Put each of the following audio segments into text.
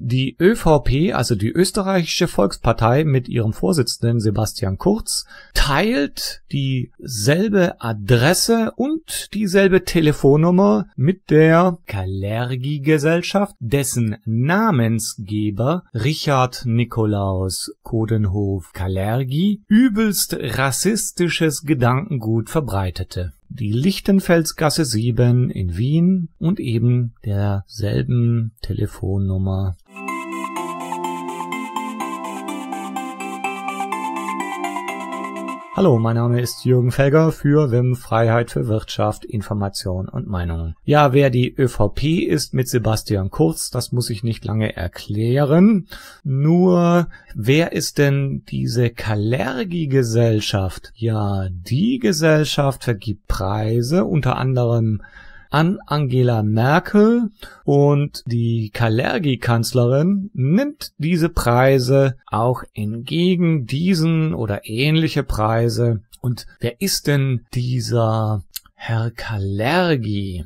Die ÖVP, also die österreichische Volkspartei mit ihrem Vorsitzenden Sebastian Kurz, teilt dieselbe Adresse und dieselbe Telefonnummer mit der Kalergi-Gesellschaft, dessen Namensgeber Richard Nikolaus Kodenhof Kalergi übelst rassistisches Gedankengut verbreitete die Lichtenfelsgasse 7 in Wien und eben derselben Telefonnummer Hallo, mein Name ist Jürgen Felger für WIM Freiheit für Wirtschaft, Information und Meinung. Ja, wer die ÖVP ist mit Sebastian Kurz, das muss ich nicht lange erklären. Nur, wer ist denn diese Kalergi-Gesellschaft? Ja, die Gesellschaft vergibt Preise, unter anderem an Angela Merkel und die Kalergi-Kanzlerin nimmt diese Preise auch entgegen diesen oder ähnliche Preise. Und wer ist denn dieser Herr Kalergi?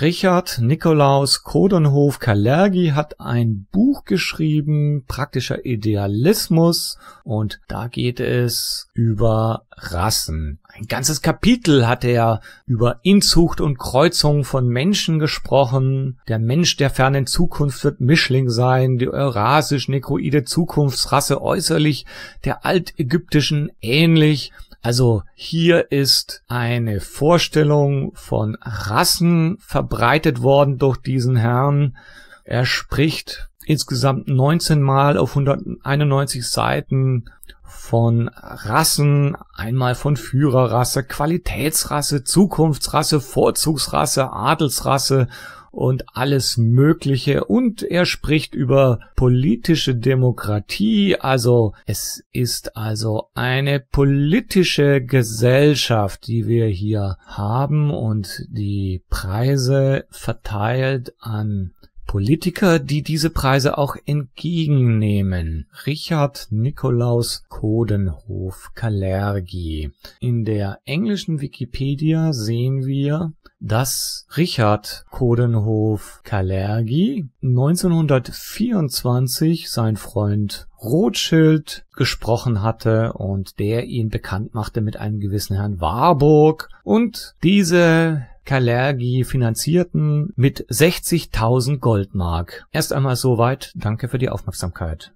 Richard Nikolaus Kodenhof-Kalergi hat ein Buch geschrieben, Praktischer Idealismus, und da geht es über Rassen. Ein ganzes Kapitel hat er über Inzucht und Kreuzung von Menschen gesprochen. Der Mensch der fernen Zukunft wird Mischling sein, die eurasisch-nekroide Zukunftsrasse äußerlich, der altägyptischen ähnlich, also hier ist eine Vorstellung von Rassen verbreitet worden durch diesen Herrn. Er spricht insgesamt 19 Mal auf 191 Seiten von Rassen, einmal von Führerrasse, Qualitätsrasse, Zukunftsrasse, Vorzugsrasse, Adelsrasse und alles Mögliche. Und er spricht über politische Demokratie. Also es ist also eine politische Gesellschaft, die wir hier haben und die Preise verteilt an Politiker, die diese Preise auch entgegennehmen. Richard Nikolaus Coudenhove-Kalergi. In der englischen Wikipedia sehen wir, dass Richard Coudenhove-Kalergi 1924 sein Freund Rothschild gesprochen hatte und der ihn bekannt machte mit einem gewissen Herrn Warburg. Und diese Kalergi finanzierten mit 60.000 Goldmark. Erst einmal soweit. Danke für die Aufmerksamkeit.